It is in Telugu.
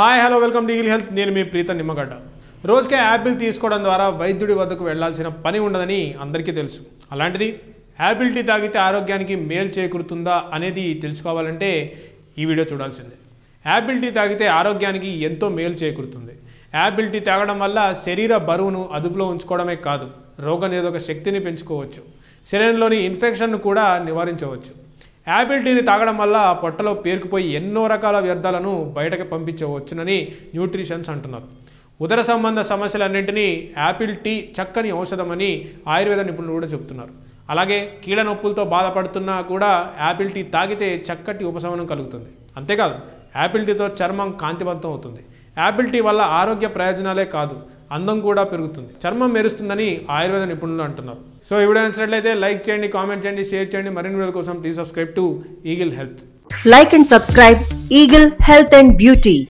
హాయ్ హలో వెల్కమ్ డీగిల్ హెల్త్ నేను మీ ప్రీత నిమ్మగడ్డ రోజుకే యాపిల్ తీసుకోవడం ద్వారా వైద్యుడి వద్దకు వెళ్లాల్సిన పని ఉండదని అందరికీ తెలుసు అలాంటిది యాపిల్ టీ తాగితే ఆరోగ్యానికి మేలు చేకూరుతుందా అనేది తెలుసుకోవాలంటే ఈ వీడియో చూడాల్సిందే యాపిల్ టీ తాగితే ఆరోగ్యానికి ఎంతో మేలు చేకూరుతుంది యాపిల్ టీ తాగడం వల్ల శరీర బరువును అదుపులో ఉంచుకోవడమే కాదు రోగనిరోధక శక్తిని పెంచుకోవచ్చు శరీరంలోని ఇన్ఫెక్షన్ను కూడా నివారించవచ్చు యాపిల్ టీని తాగడం వల్ల పొట్టలో పేరుకుపోయి ఎన్నో రకాల వ్యర్థాలను బయటకు పంపించవచ్చునని న్యూట్రిషన్స్ అంటున్నారు ఉదర సంబంధ సమస్యలన్నింటినీ యాపిల్ టీ చక్కని ఔషధమని ఆయుర్వేద నిపుణులు కూడా చెబుతున్నారు అలాగే కీళ్ళ నొప్పులతో బాధపడుతున్నా కూడా యాపిల్ టీ తాగితే చక్కటి ఉపశమనం కలుగుతుంది అంతేకాదు యాపిల్ టీతో చర్మం కాంతివంతం అవుతుంది యాపిల్ టీ వల్ల ఆరోగ్య ప్రయోజనాలే కాదు అందం కూడా పెరుగుతుంది చర్మం మెరుస్తుందని ఆయుర్వేద నిపుణులు అంటున్నారు సో ఈ నచ్చినట్లయితే లైక్ చేయండి కామెంట్ చేయండి షేర్ చేయండి మరిన్ని వీడియో కోసం please subscribe to Eagle Health like and subscribe Eagle Health and beauty